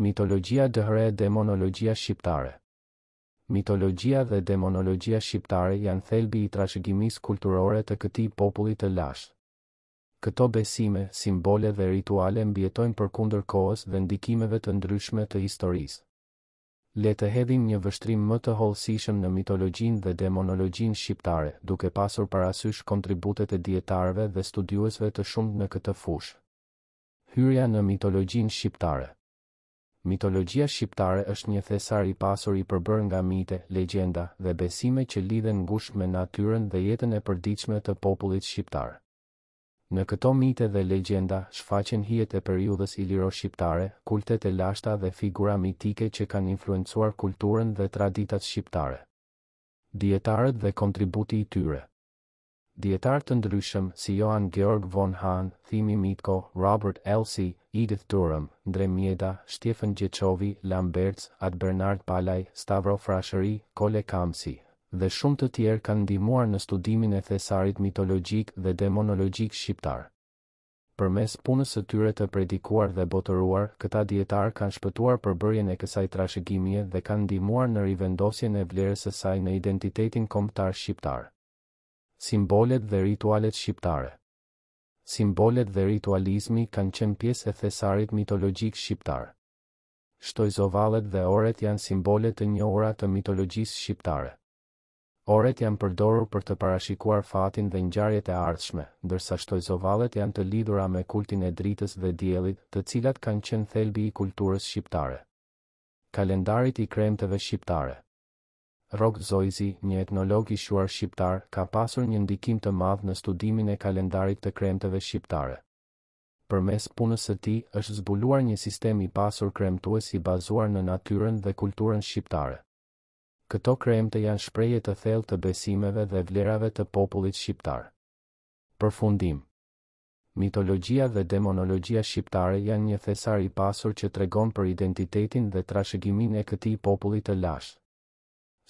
Mitologjia dhe demonologjia shqiptare. Mitologjia dhe demonologjia shqiptare janë thelbi i trashëgimisë kulturore të këtij populli të lashtë. Këto besime, simbole dhe rituale për përkundër kohës dhe ndikimeve të ndryshme të historisë. Le të hedhim një vështrim më të hollësishëm në mitologjinë dhe demonologjinë shqiptare, duke pasur parasysh kontributet e dietarëve dhe studiuesve të shumtë në këtë fushë. Hyrja në mitologjinë shqiptare. Mitologjia shqiptare është një thesar i pasur i përbër nga mite, legjenda dhe besime që lidhen ngush me natyren dhe jetën e përdiqme të popullit shqiptar. Në këto mite dhe legjenda, shfaqen hijet e periudhës i liro shqiptare, kultet e lashta dhe figura mitike që kanë influencuar kulturën dhe traditat shqiptare. Dietarët dhe kontributi i tyre dietar të ndryshëm si Johan Georg von Hahn, Thimi Mitko, Robert Elsie, Edith Durham, Ndre Mieda, Stefan Gjechovi, Lambert Ad Bernard Palaj, Stavro Frasheri, Kole Kamsi dhe shumë të tjerë kanë ndihmuar në studimin e thesarit mitologjik dhe demonologjik shqiptar. Përmes punës së tyre të predikuar dhe botëruar, këta dietar kanë shpëtuar përbërjen e kësaj trashëgimie dhe kanë ndihmuar në rivendosjen e vlerës së saj në identitetin kombëtar shqiptar. Simbolet dhe ritualet shqiptare. Simbolet dhe ritualizmi kanë qenë pjesë e thesarit mitologjik shqiptar. Shtojzovallet dhe oret janë simbole të njohura të mitologjisë shqiptare. Oret janë përdorur për të parashikuar fatin dhe ngjarjet e ardhshme, ndërsa shtojzovallet janë të lidhura me kultin e dritës dhe diellit, të cilat kanë qenë thelbi i kulturës shqiptare. Kalendarit i kremteve shqiptare Rok Zoizi, një etnolog i shuar shqiptar, ka pasur një ndikim të madh në studimin e kalendarit të kremteve shqiptare. Për mes punës së ti, është zbuluar një sistem i pasur kremtues i bazuar në natyren dhe kulturën shqiptare. Këto kremte janë shpreje të thellë të besimeve dhe vlerave të popullit shqiptar. Përfundim Mitologjia dhe demonologjia shqiptare janë një thesar i pasur që tregon për identitetin dhe trashëgimin e këtij populli të lashtë.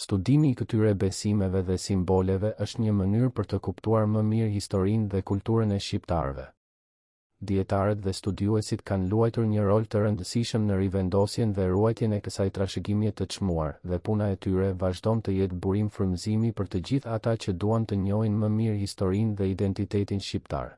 Studimi i këtyre besimeve dhe simboleve është një mënyrë për të kuptuar më mirë historinë dhe kulturën e shqiptarëve. Dietarët dhe studiuesit kanë luajtur një rol të rëndësishëm në rivendosjen dhe ruajtjen e kësaj trashëgimie të çmuar, dhe puna e tyre vazhdon të jetë burim frymëzimi për të gjithë ata që duan të njohin më mirë historinë dhe identitetin shqiptar.